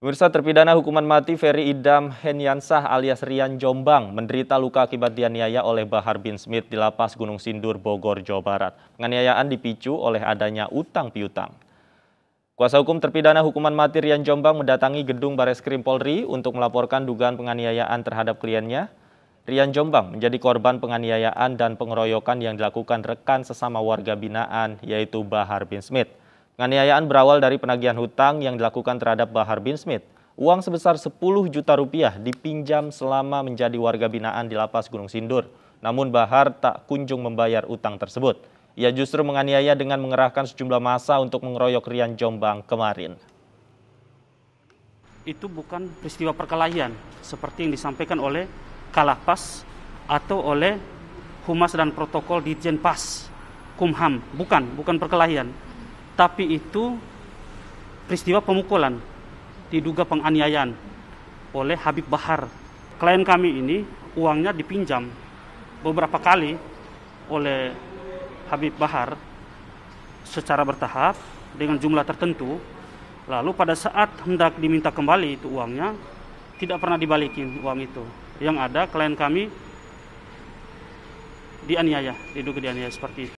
Pemirsa terpidana hukuman mati Ferry Idam Henyansah alias Rian Jombang menderita luka akibat dianiaya oleh Bahar bin Smith di lapas Gunung Sindur, Bogor, Jawa Barat. Penganiayaan dipicu oleh adanya utang piutang. Kuasa hukum terpidana hukuman mati Rian Jombang mendatangi gedung Krim Polri untuk melaporkan dugaan penganiayaan terhadap kliennya. Rian Jombang menjadi korban penganiayaan dan pengeroyokan yang dilakukan rekan sesama warga binaan yaitu Bahar bin Smith. Penganiayaan berawal dari penagihan hutang yang dilakukan terhadap Bahar bin Smith. Uang sebesar 10 juta rupiah dipinjam selama menjadi warga binaan di lapas Gunung Sindur. Namun Bahar tak kunjung membayar utang tersebut. Ia justru menganiaya dengan mengerahkan sejumlah masa untuk mengeroyok Rian Jombang kemarin. Itu bukan peristiwa perkelahian seperti yang disampaikan oleh Kalapas atau oleh Humas dan Protokol Ditjen Pas, Kumham. Bukan, bukan perkelahian tapi itu peristiwa pemukulan diduga penganiayaan oleh Habib Bahar. Klien kami ini uangnya dipinjam beberapa kali oleh Habib Bahar secara bertahap dengan jumlah tertentu. Lalu pada saat hendak diminta kembali itu uangnya tidak pernah dibalikin uang itu. Yang ada klien kami dianiaya, diduga dianiaya seperti itu.